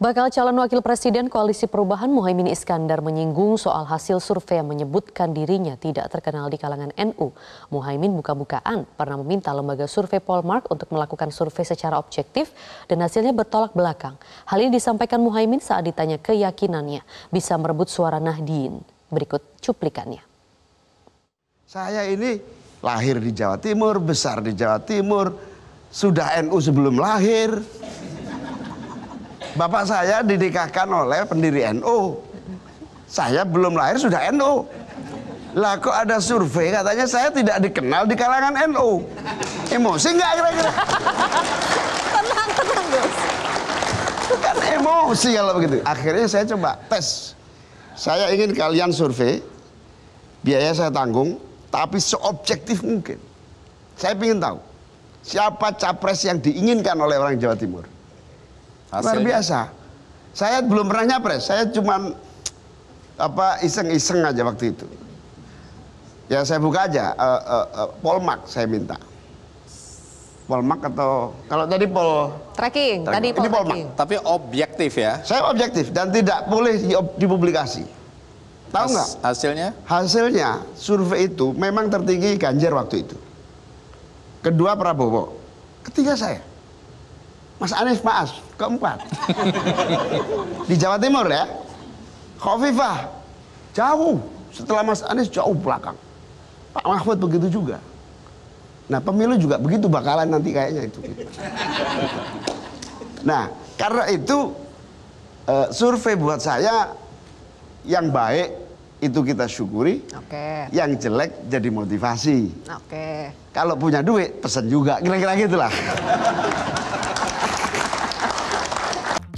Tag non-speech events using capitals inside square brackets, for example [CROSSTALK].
Bakal calon wakil presiden Koalisi Perubahan Muhaimin Iskandar menyinggung soal hasil survei yang menyebutkan dirinya tidak terkenal di kalangan NU. Muhaimin buka-bukaan pernah meminta lembaga survei Polmark untuk melakukan survei secara objektif dan hasilnya bertolak belakang. Hal ini disampaikan Muhaimin saat ditanya keyakinannya bisa merebut suara Nahdien. Berikut cuplikannya. Saya ini lahir di Jawa Timur, besar di Jawa Timur, sudah NU sebelum lahir, Bapak saya didikahkan oleh pendiri NU. Saya belum lahir sudah NU. NO. Lah kok ada survei katanya saya tidak dikenal di kalangan NU. NO. Emosi nggak kira-kira? tenang, tenang bos. Kan emosi kalau begitu. Akhirnya saya coba tes. Saya ingin kalian survei. Biaya saya tanggung, tapi seobjektif mungkin. Saya ingin tahu siapa capres yang diinginkan oleh orang Jawa Timur. Hasilnya. Luar biasa. Saya belum pernah nyapres, saya cuma apa iseng-iseng aja waktu itu. Ya saya buka aja uh, eh, uh, eh, uh, eh, Polmak saya minta. Polmak atau kalau tadi pol tracking, tadi pol Ini Polmak. Tapi objektif ya. Saya objektif dan tidak boleh dipublikasi. Tahu nggak? Has, hasilnya? Hasilnya survei itu memang tertinggi Ganjar waktu itu. Kedua Prabowo, ketiga saya. Mas Anies Pak keempat. [LAUGHS] Di Jawa Timur ya. Khofifah, jauh. Setelah Mas Anies jauh belakang. Pak Mahfud begitu juga. Nah pemilu juga begitu bakalan nanti kayaknya itu. [LAUGHS] Nah karena itu uh, survei buat saya yang baik itu kita syukuri. Oke. Yang jelek jadi motivasi. Oke. Kalau punya duit pesen juga kira-kira gitulah. [LAUGHS]